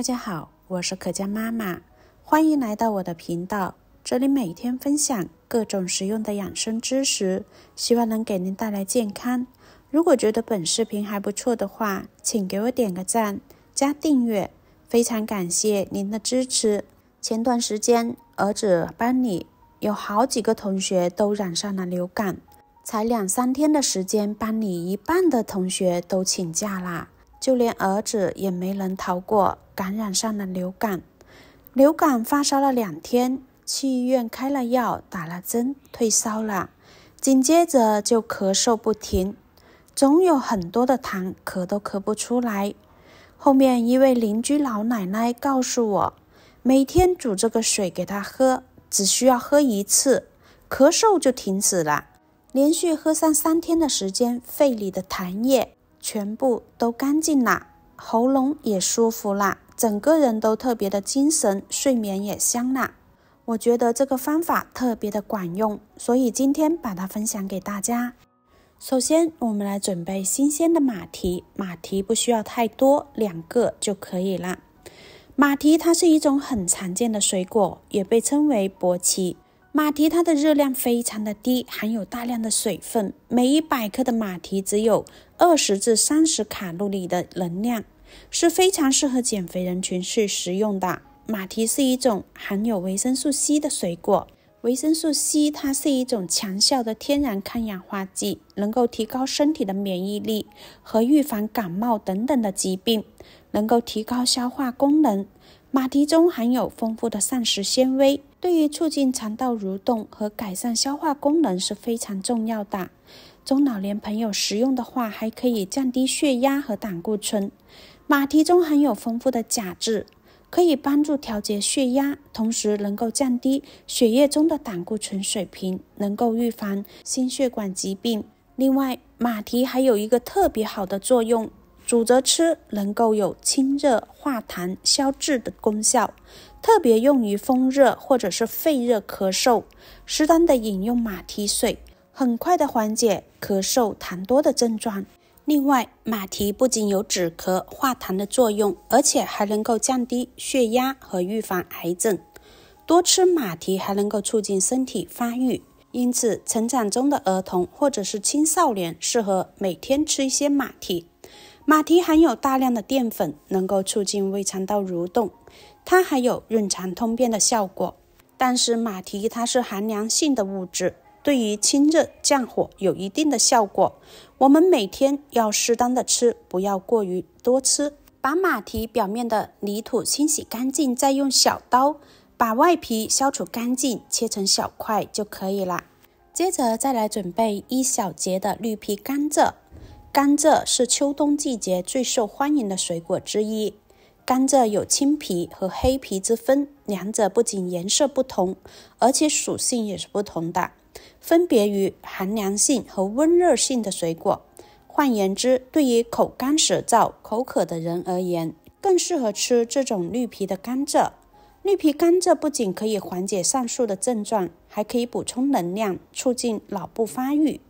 大家好，我是可嘉妈妈，欢迎来到我的频道，这里每天分享各种实用的养生知识，希望能给您带来健康。如果觉得本视频还不错的话，请给我点个赞，加订阅，非常感谢您的支持。前段时间，儿子班里有好几个同学都染上了流感，才两三天的时间，班里一半的同学都请假啦。就连儿子也没能逃过感染上的流感，流感发烧了两天，去医院开了药，打了针，退烧了，紧接着就咳嗽不停，总有很多的痰，咳都咳不出来。后面一位邻居老奶奶告诉我，每天煮这个水给他喝，只需要喝一次，咳嗽就停止了，连续喝上三天的时间，肺里的痰液。全部都干净啦，喉咙也舒服啦，整个人都特别的精神，睡眠也香啦。我觉得这个方法特别的管用，所以今天把它分享给大家。首先，我们来准备新鲜的马蹄，马蹄不需要太多，两个就可以了。马蹄它是一种很常见的水果，也被称为薄荠。马蹄它的热量非常的低，含有大量的水分，每一百克的马蹄只有。二十至三十卡路里的能量是非常适合减肥人群去食用的。马蹄是一种含有维生素 C 的水果，维生素 C 它是一种强效的天然抗氧化剂，能够提高身体的免疫力和预防感冒等等的疾病，能够提高消化功能。马蹄中含有丰富的膳食纤维，对于促进肠道蠕动和改善消化功能是非常重要的。中老年朋友食用的话，还可以降低血压和胆固醇。马蹄中含有丰富的钾质，可以帮助调节血压，同时能够降低血液中的胆固醇水平，能够预防心血管疾病。另外，马蹄还有一个特别好的作用，煮着吃能够有清热化痰、消滞的功效，特别用于风热或者是肺热咳嗽。适当的饮用马蹄水。很快的缓解咳嗽痰多的症状。另外，马蹄不仅有止咳化痰的作用，而且还能够降低血压和预防癌症。多吃马蹄还能够促进身体发育，因此成长中的儿童或者是青少年适合每天吃一些马蹄。马蹄含有大量的淀粉，能够促进胃肠道蠕动，它还有润肠通便的效果。但是马蹄它是寒凉性的物质。对于清热降火有一定的效果。我们每天要适当的吃，不要过于多吃。把马蹄表面的泥土清洗干净，再用小刀把外皮消除干净，切成小块就可以了。接着再来准备一小节的绿皮甘蔗。甘蔗是秋冬季节最受欢迎的水果之一。甘蔗有青皮和黑皮之分，两者不仅颜色不同，而且属性也是不同的。分别于寒凉性和温热性的水果。换言之，对于口干舌燥、口渴的人而言，更适合吃这种绿皮的甘蔗。绿皮甘蔗不仅可以缓解上述的症状，还可以补充能量，促进脑部发育。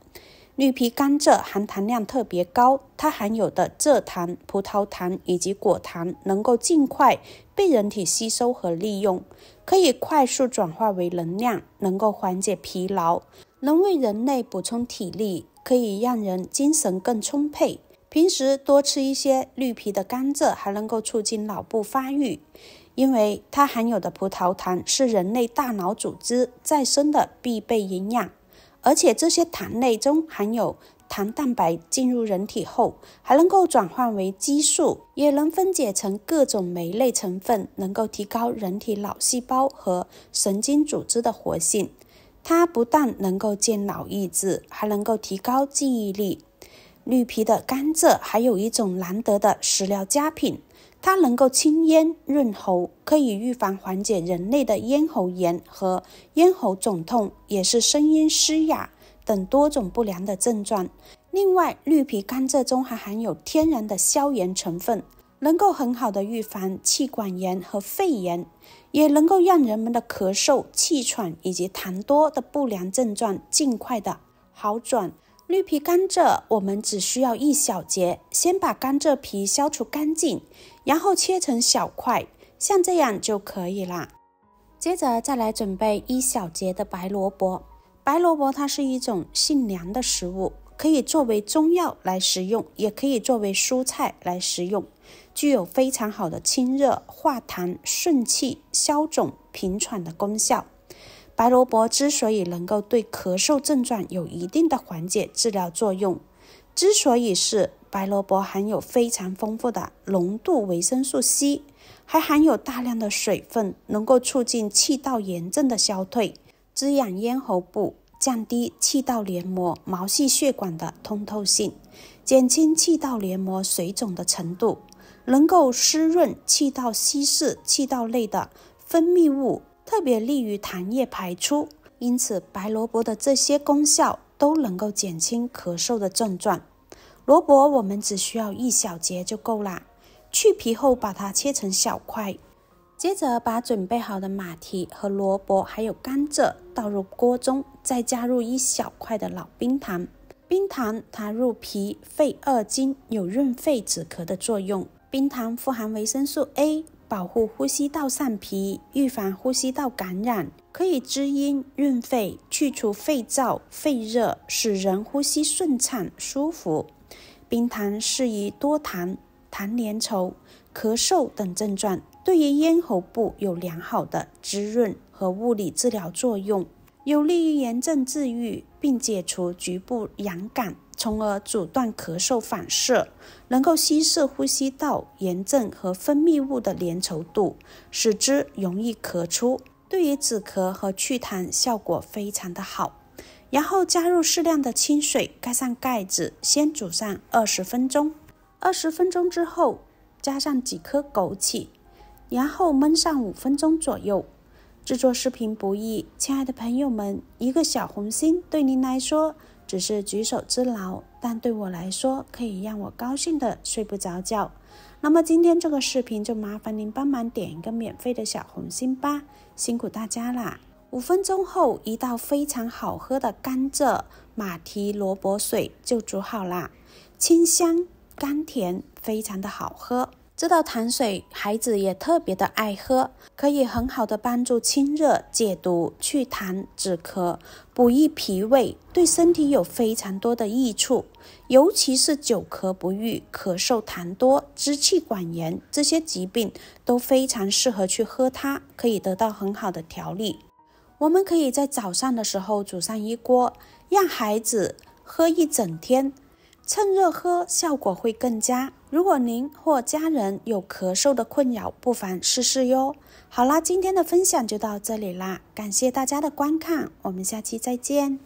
绿皮甘蔗含糖量特别高，它含有的蔗糖、葡萄糖以及果糖能够尽快被人体吸收和利用。可以快速转化为能量，能够缓解疲劳，能为人类补充体力，可以让人精神更充沛。平时多吃一些绿皮的甘蔗，还能够促进脑部发育，因为它含有的葡萄糖是人类大脑组织再生的必备营养，而且这些糖类中含有。糖蛋白进入人体后，还能够转换为激素，也能分解成各种酶类成分，能够提高人体脑细胞和神经组织的活性。它不但能够健脑益智，还能够提高记忆力。绿皮的甘蔗还有一种难得的食疗佳品，它能够清咽润喉，可以预防缓解人类的咽喉炎和咽喉肿痛，也是声音嘶哑。等多种不良的症状。另外，绿皮甘蔗中还含有天然的消炎成分，能够很好的预防气管炎和肺炎，也能够让人们的咳嗽、气喘以及痰多的不良症状尽快的好转。绿皮甘蔗我们只需要一小节，先把甘蔗皮消除干净，然后切成小块，像这样就可以啦。接着再来准备一小节的白萝卜。白萝卜它是一种性凉的食物，可以作为中药来食用，也可以作为蔬菜来食用，具有非常好的清热化痰、顺气消肿、平喘的功效。白萝卜之所以能够对咳嗽症状有一定的缓解治疗作用，之所以是白萝卜含有非常丰富的浓度维生素 C，还含有大量的水分，能够促进气道炎症的消退。滋养咽喉部，降低气道黏膜毛细血管的通透性，减轻气道黏膜水肿的程度，能够湿润气道，稀释气道内的分泌物，特别利于痰液排出。因此，白萝卜的这些功效都能够减轻咳嗽的症状。萝卜我们只需要一小节就够了，去皮后把它切成小块。接着把准备好的马蹄和萝卜还有甘蔗倒入锅中，再加入一小块的老冰糖。冰糖它入脾肺二经，有润肺止咳的作用。冰糖富含维生素 A，保护呼吸道上皮，预防呼吸道感染，可以滋阴润肺，去除肺燥肺热，使人呼吸顺畅舒服。冰糖适宜多痰、痰粘稠、咳嗽等症状。对于咽喉部有良好的滋润和物理治疗作用，有利于炎症治愈并解除局部痒感，从而阻断咳嗽反射，能够稀释呼吸道炎症和分泌物的粘稠度，使之容易咳出。对于止咳和祛痰效果非常的好。然后加入适量的清水，盖上盖子，先煮上二十分钟。二十分钟之后，加上几颗枸杞。然后焖上五分钟左右。制作视频不易，亲爱的朋友们，一个小红心对您来说只是举手之劳，但对我来说可以让我高兴的睡不着觉。那么今天这个视频就麻烦您帮忙点一个免费的小红心吧，辛苦大家啦！五分钟后，一道非常好喝的甘蔗马蹄萝卜水就煮好啦，清香甘甜，非常的好喝。这道糖水，孩子也特别的爱喝，可以很好的帮助清热、解毒、祛痰、止咳、补益脾胃，对身体有非常多的益处。尤其是久咳不愈、咳嗽痰多、支气管炎这些疾病，都非常适合去喝它，可以得到很好的调理。我们可以在早上的时候煮上一锅，让孩子喝一整天。趁热喝，效果会更佳。如果您或家人有咳嗽的困扰，不妨试试哟。好啦，今天的分享就到这里啦，感谢大家的观看，我们下期再见。